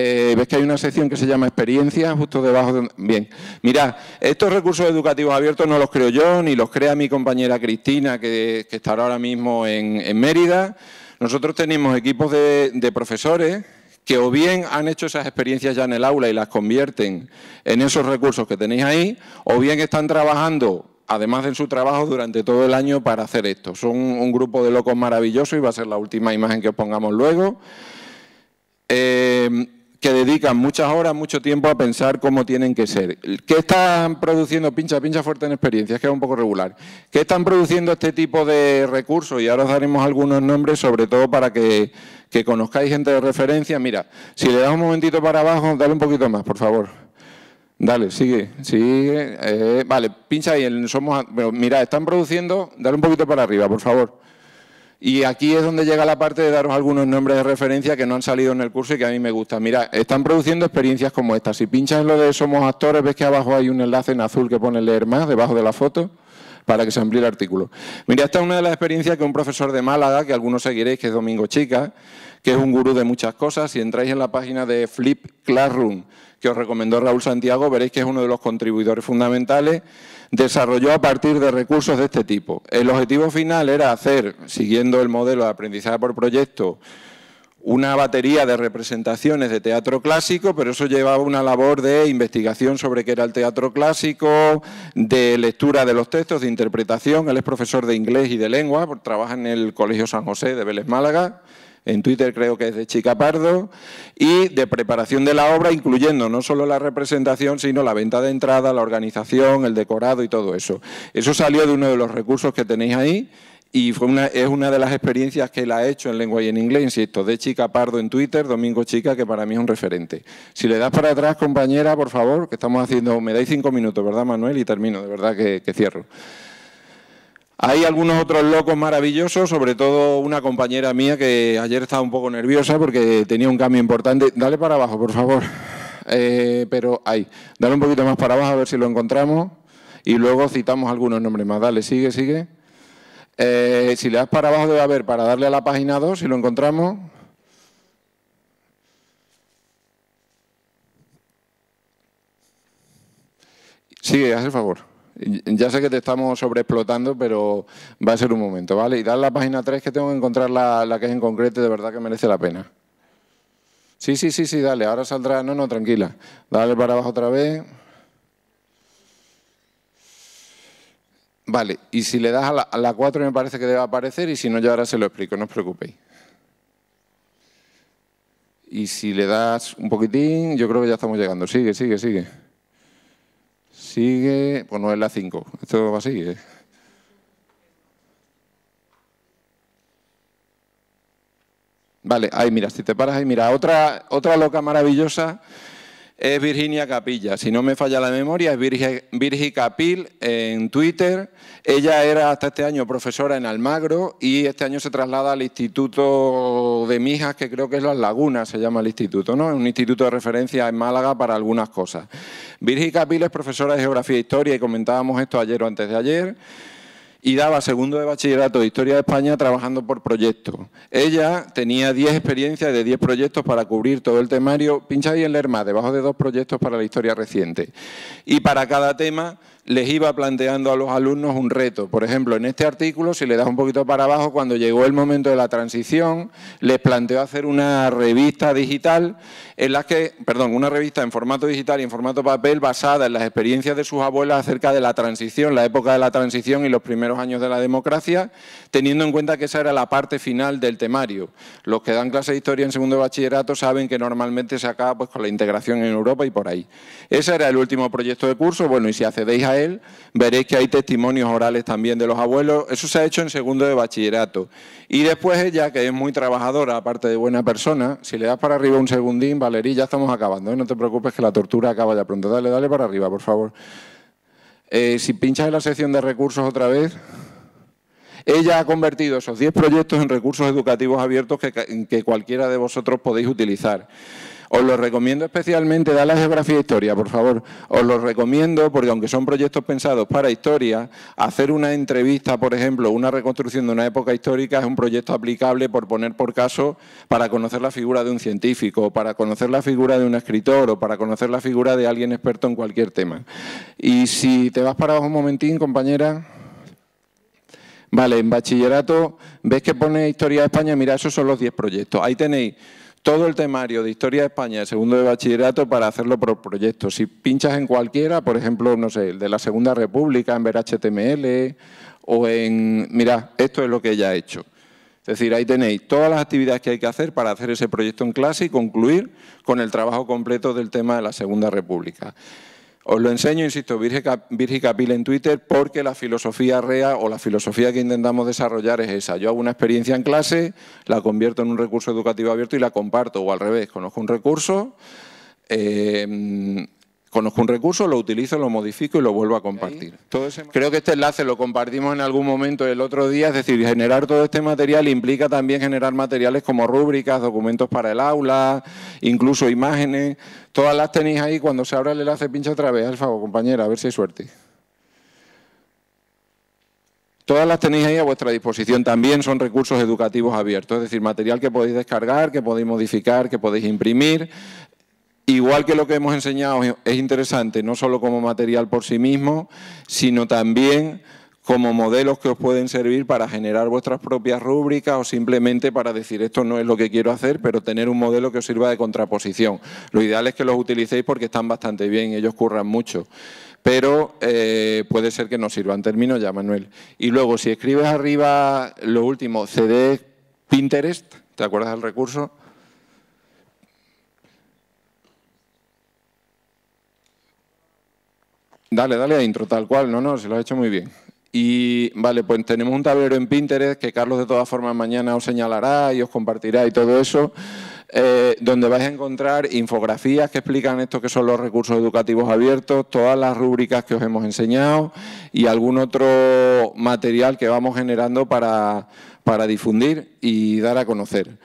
Eh, ves que hay una sección que se llama experiencia, justo debajo de... Bien, mirad, estos recursos educativos abiertos no los creo yo, ni los crea mi compañera Cristina, que, estará ahora mismo en, Mérida. Nosotros tenemos equipos de, profesores que o bien han hecho esas experiencias ya en el aula y las convierten en esos recursos que tenéis ahí, o bien están trabajando además de su trabajo durante todo el año para hacer esto. Son un grupo de locos maravillosos y va a ser la última imagen que os pongamos luego. Eh, que dedican muchas horas, mucho tiempo a pensar cómo tienen que ser. ¿Qué están produciendo? Pincha, pincha fuerte en experiencias, que es un poco regular. ¿Qué están produciendo este tipo de recursos? Y ahora os daremos algunos nombres, sobre todo para que, conozcáis gente de referencia. Mira, si le das un momentito para abajo, dale un poquito más, por favor. Dale, sigue, sigue. Eh, vale, pincha ahí, somos, mira, están produciendo, dale un poquito para arriba, por favor. Y aquí es donde llega la parte de daros algunos nombres de referencia que no han salido en el curso y que a mí me gustan. Mira, están produciendo experiencias como esta. Si pinchas en lo de Somos Actores, ves que abajo hay un enlace en azul que pone Leer Más, debajo de la foto, para que se amplíe el artículo. Mira, esta es una de las experiencias que un profesor de Málaga, que algunos seguiréis, que es Domingo Chica, que es un gurú de muchas cosas, si entráis en la página de Flip Classroom, que os recomendó Raúl Santiago, veréis que es uno de los contribuidores fundamentales, desarrolló a partir de recursos de este tipo. El objetivo final era hacer, siguiendo el modelo de aprendizaje por proyecto, una batería de representaciones de teatro clásico, pero eso llevaba una labor de investigación sobre qué era el teatro clásico, de lectura de los textos, de interpretación. Él es profesor de inglés y de lengua, trabaja en el Colegio San José de Vélez Málaga en Twitter creo que es de Chica Pardo, y de preparación de la obra, incluyendo no solo la representación, sino la venta de entrada, la organización, el decorado y todo eso. Eso salió de uno de los recursos que tenéis ahí y fue una, es una de las experiencias que la ha hecho en lengua y en inglés, insisto, de Chica Pardo en Twitter, Domingo Chica, que para mí es un referente. Si le das para atrás, compañera, por favor, que estamos haciendo, me dais cinco minutos, ¿verdad, Manuel? Y termino, de verdad que cierro. Hay algunos otros locos maravillosos, sobre todo una compañera mía que ayer estaba un poco nerviosa porque tenía un cambio importante. Dale para abajo, por favor. Eh, pero ahí, dale un poquito más para abajo a ver si lo encontramos y luego citamos algunos nombres más. Dale, sigue, sigue. Eh, si le das para abajo debe haber para darle a la página 2, si lo encontramos. Sigue, haz el favor. Ya sé que te estamos sobreexplotando, pero va a ser un momento, ¿vale? Y dar la página 3 que tengo que encontrar la, que es en concreto y de verdad que merece la pena. Sí, sí, sí, sí, dale, ahora saldrá. No, no, tranquila. Dale para abajo otra vez. Vale, y si le das a la, a 4 me parece que debe aparecer y si no, ya ahora se lo explico, no os preocupéis. Y si le das un poquitín, yo creo que ya estamos llegando. Sigue, sigue, sigue sigue, pues no es la 5, esto va así. ¿eh? Vale, ahí mira, si te paras ahí, mira, otra, otra loca maravillosa es Virginia Capilla, si no me falla la memoria, es Virgi, Virgi Capil en Twitter. Ella era hasta este año profesora en Almagro y este año se traslada al Instituto de Mijas, que creo que es Las Lagunas, se llama el instituto, ¿no? Es un instituto de referencia en Málaga para algunas cosas. Virgi Capil es profesora de Geografía e Historia y comentábamos esto ayer o antes de ayer y daba segundo de bachillerato de Historia de España trabajando por proyecto. Ella tenía 10 experiencias de 10 proyectos para cubrir todo el temario. Pincha ahí en LERMA, debajo de dos proyectos para la historia reciente. Y para cada tema les iba planteando a los alumnos un reto. Por ejemplo, en este artículo, si le das un poquito para abajo, cuando llegó el momento de la transición, les planteó hacer una revista digital en la que, perdón, una revista en formato digital y en formato papel basada en las experiencias de sus abuelas acerca de la transición, la época de la transición y los primeros años de la democracia, teniendo en cuenta que esa era la parte final del temario. Los que dan clase de historia en segundo bachillerato saben que normalmente se acaba pues, con la integración en Europa y por ahí. Ese era el último proyecto de curso. Bueno, y si accedéis a veréis que hay testimonios orales también de los abuelos. Eso se ha hecho en segundo de bachillerato. Y después ella, que es muy trabajadora, aparte de buena persona, si le das para arriba un segundín, Valerí, ya estamos acabando. ¿eh? No te preocupes que la tortura acaba ya pronto. Dale, dale para arriba, por favor. Eh, si pinchas en la sección de recursos otra vez, ella ha convertido esos 10 proyectos en recursos educativos abiertos que, que cualquiera de vosotros podéis utilizar. Os lo recomiendo especialmente, da la geografía e historia, por favor. Os lo recomiendo porque aunque son proyectos pensados para historia, hacer una entrevista, por ejemplo, una reconstrucción de una época histórica es un proyecto aplicable, por poner por caso, para conocer la figura de un científico, para conocer la figura de un escritor o para conocer la figura de alguien experto en cualquier tema. Y si te vas para abajo un momentín, compañera... Vale, en bachillerato, ves que pone Historia de España, mira, esos son los 10 proyectos. Ahí tenéis todo el temario de Historia de España de segundo de bachillerato para hacerlo por proyectos. Si pinchas en cualquiera, por ejemplo, no sé, el de la Segunda República, en ver HTML o en, mira, esto es lo que ella ha hecho. Es decir, ahí tenéis todas las actividades que hay que hacer para hacer ese proyecto en clase y concluir con el trabajo completo del tema de la Segunda República. Os lo enseño, insisto, Virgi Capil en Twitter, porque la filosofía REA o la filosofía que intentamos desarrollar es esa. Yo hago una experiencia en clase, la convierto en un recurso educativo abierto y la comparto, o al revés, conozco un recurso, eh, Conozco un recurso, lo utilizo, lo modifico y lo vuelvo a compartir. Creo que este enlace lo compartimos en algún momento el otro día, es decir, generar todo este material implica también generar materiales como rúbricas, documentos para el aula, incluso imágenes. Todas las tenéis ahí, cuando se abra el enlace pincha otra vez, Alfa, compañera, a ver si hay suerte. Todas las tenéis ahí a vuestra disposición. También son recursos educativos abiertos, es decir, material que podéis descargar, que podéis modificar, que podéis imprimir igual que lo que hemos enseñado es interesante, no solo como material por sí mismo, sino también como modelos que os pueden servir para generar vuestras propias rúbricas o simplemente para decir esto no es lo que quiero hacer, pero tener un modelo que os sirva de contraposición. Lo ideal es que los utilicéis porque están bastante bien, ellos curran mucho, pero eh, puede ser que no sirvan. términos ya, Manuel. Y luego, si escribes arriba lo último, CD Pinterest, ¿te acuerdas del recurso? Dale, dale a intro, tal cual. No, no, se lo ha hecho muy bien. Y vale, pues tenemos un tablero en Pinterest que Carlos de todas formas mañana os señalará y os compartirá y todo eso, eh, donde vais a encontrar infografías que explican esto que son los recursos educativos abiertos, todas las rúbricas que os hemos enseñado y algún otro material que vamos generando para difundir y dar a conocer.